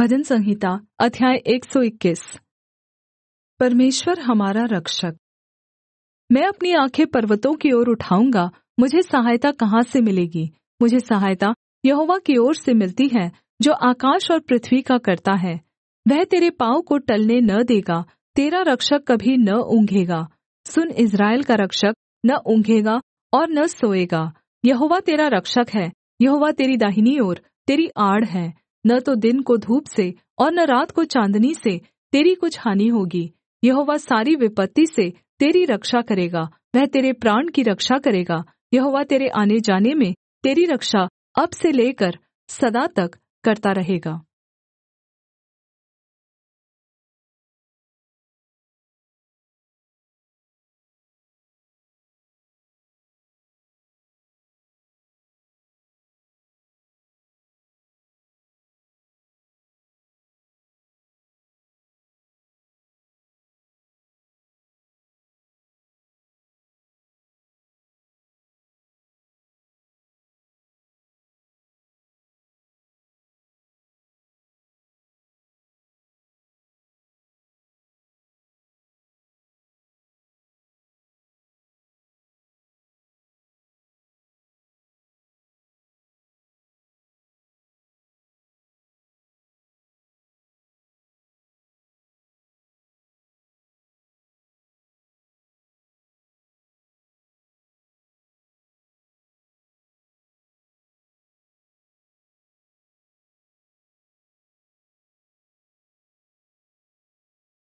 भजन संहिता अध्याय 121 परमेश्वर हमारा रक्षक मैं अपनी आंखें पर्वतों की ओर उठाऊंगा मुझे सहायता कहाँ से मिलेगी मुझे सहायता यहोवा की ओर से मिलती है जो आकाश और पृथ्वी का करता है वह तेरे पाँव को टलने न देगा तेरा रक्षक कभी न ऊंघेगा सुन इज़राइल का रक्षक न ऊंघेगा और न सोएगा यहोवा तेरा रक्षक है यहोवा तेरी दाहिनी ओर तेरी आड़ है न तो दिन को धूप से और न रात को चाँदनी से तेरी कुछ हानि होगी यहोवा सारी विपत्ति से तेरी रक्षा करेगा वह तेरे प्राण की रक्षा करेगा यहोवा तेरे आने जाने में तेरी रक्षा अब से लेकर सदा तक करता रहेगा